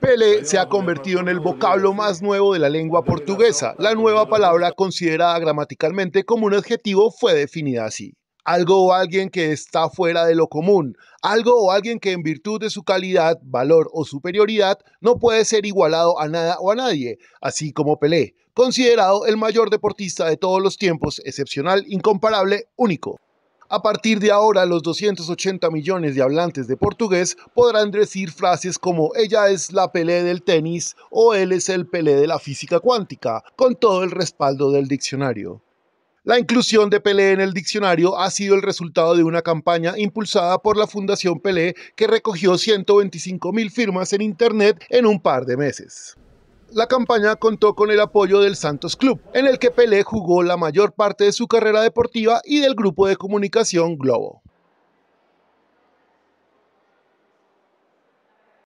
Pelé se ha convertido en el vocablo más nuevo de la lengua portuguesa. La nueva palabra considerada gramaticalmente como un adjetivo fue definida así. Algo o alguien que está fuera de lo común, algo o alguien que en virtud de su calidad, valor o superioridad no puede ser igualado a nada o a nadie, así como Pelé, considerado el mayor deportista de todos los tiempos, excepcional, incomparable, único. A partir de ahora, los 280 millones de hablantes de portugués podrán decir frases como ella es la Pelé del tenis o él es el Pelé de la física cuántica, con todo el respaldo del diccionario. La inclusión de Pelé en el diccionario ha sido el resultado de una campaña impulsada por la Fundación Pelé que recogió 125 mil firmas en Internet en un par de meses la campaña contó con el apoyo del Santos Club, en el que Pelé jugó la mayor parte de su carrera deportiva y del grupo de comunicación Globo.